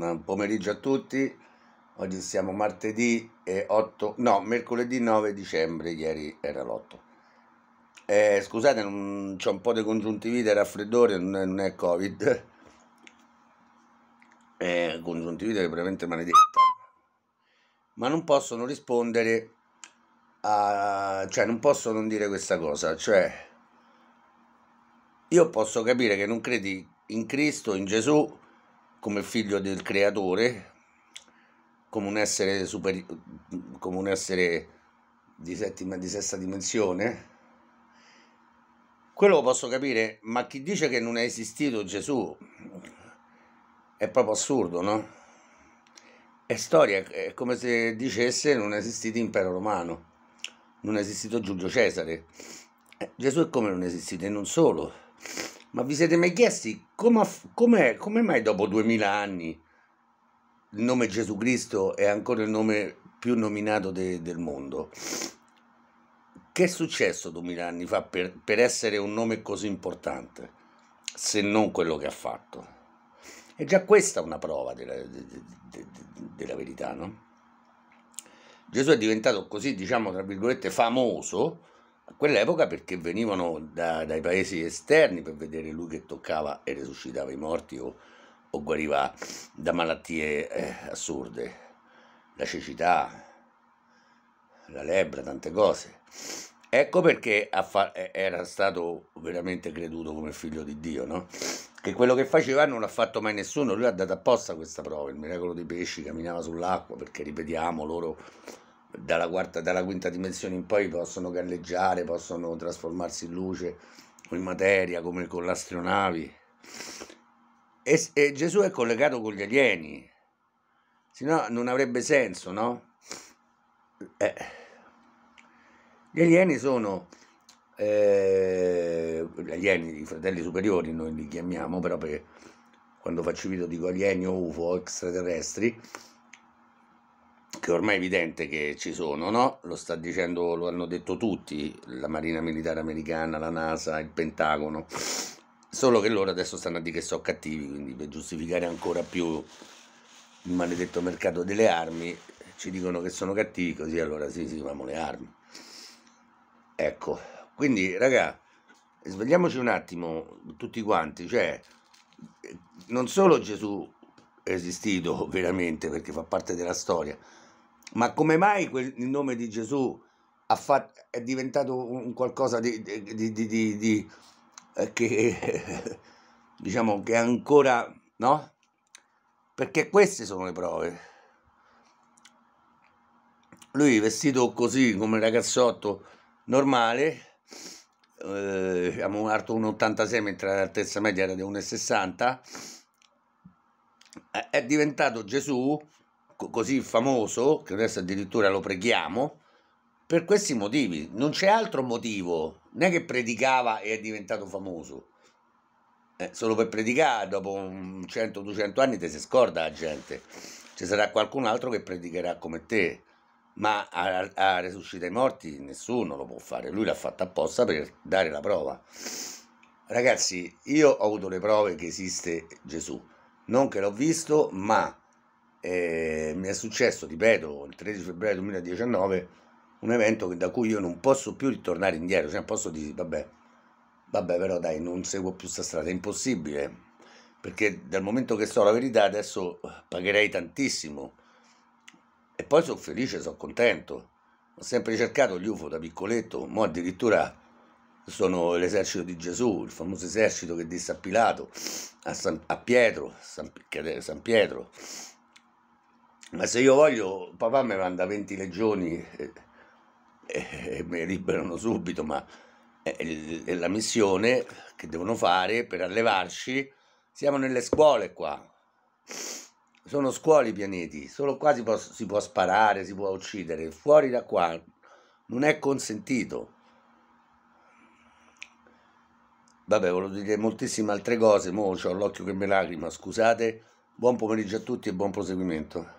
Buon pomeriggio a tutti. Oggi siamo martedì 8, no, mercoledì 9 dicembre, ieri era l'8. Eh, scusate, c'è un po' di congiuntivite, raffreddore, non è, non è Covid. Eh, congiuntivite veramente maledetta. Ma non possono rispondere a... cioè non posso non dire questa cosa, cioè io posso capire che non credi in Cristo, in Gesù, come figlio del creatore, come un essere, superi- come un essere di, settima, di sesta dimensione, quello lo posso capire, ma chi dice che non è esistito Gesù è proprio assurdo, no? È storia, è come se dicesse non è esistito l'impero romano, non è esistito Giulio Cesare. Eh, Gesù è come non esistito e non solo ma vi siete mai chiesti come, come mai dopo duemila anni il nome Gesù Cristo è ancora il nome più nominato de del mondo? Che è successo duemila anni fa per, per essere un nome così importante, se non quello che ha fatto? E già questa è una prova della, de, de, della verità, no? Gesù è diventato così, diciamo, tra virgolette, famoso quell'epoca perché venivano da, dai paesi esterni per vedere lui che toccava e resuscitava i morti o, o guariva da malattie eh, assurde, la cecità, la lebbra, tante cose. Ecco perché era stato veramente creduto come figlio di Dio, no? Che quello che faceva non l'ha fatto mai nessuno, lui ha dato apposta questa prova, il miracolo dei pesci, camminava sull'acqua, perché ripetiamo loro dalla, quarta, dalla quinta dimensione in poi possono galleggiare, possono trasformarsi in luce o in materia come con l'astronavi. E, e, Gesù è collegato con gli alieni, sennò non avrebbe senso, no? Eh. Gli alieni sono eh, gli alieni, i fratelli superiori noi li chiamiamo, però perché quando faccio video dico alieni o UFO, extraterrestri, che ormai è evidente che ci sono, no? Lo sta dicendo, lo hanno detto tutti, la Marina Militare Americana, la NASA, il Pentagono. Solo che loro adesso stanno a dire che sono cattivi, quindi per giustificare ancora più il maledetto mercato delle armi, ci dicono che sono cattivi, così allora sì, sì, famo le armi. Ecco, quindi raga, svegliamoci un attimo tutti quanti, cioè non solo Gesù è esistito veramente perché fa parte della storia, ma come mai quel, il nome di Gesù fatto, è diventato un qualcosa di, di, di, di eh, che diciamo che ancora no? Perché queste sono le prove. Lui vestito così come ragazzotto normale, eh, un alto 1,86 mentre l'altezza media era di 1,60, è diventato Gesù così famoso, che adesso addirittura lo preghiamo, per questi motivi. Non c'è altro motivo, non è che predicava e è diventato famoso. Eh, solo per predicare, dopo 100-200 anni te si scorda la gente. Ci sarà qualcun altro che predicherà come te, ma a, a risuscitare i morti nessuno lo può fare. Lui l'ha fatto apposta per dare la prova. Ragazzi, io ho avuto le prove che esiste Gesù. Non che l'ho visto, ma eh, mi è successo, ripeto, il 13 febbraio 2019, un evento da cui io non posso più ritornare indietro, cioè posso dire, vabbè, vabbè, però dai, non seguo più questa strada, è impossibile, perché dal momento che so la verità adesso eh, pagherei tantissimo e poi sono felice, sono contento. Ho sempre cercato gli UFO da piccoletto, mo addirittura sono l'esercito di Gesù, il famoso esercito che disse a Pilato, a, San, a Pietro, San, San Pietro, ma se io voglio, papà mi manda 20 legioni e, e, e mi liberano subito, ma è, è, la missione che devono fare per allevarci. Siamo nelle scuole qua, sono scuole i pianeti, solo qua si può, si può sparare, si può uccidere, fuori da qua non è consentito. Vabbè, volevo dire moltissime altre cose, mo ho l'occhio che mi lacrima, scusate. Buon pomeriggio a tutti e buon proseguimento.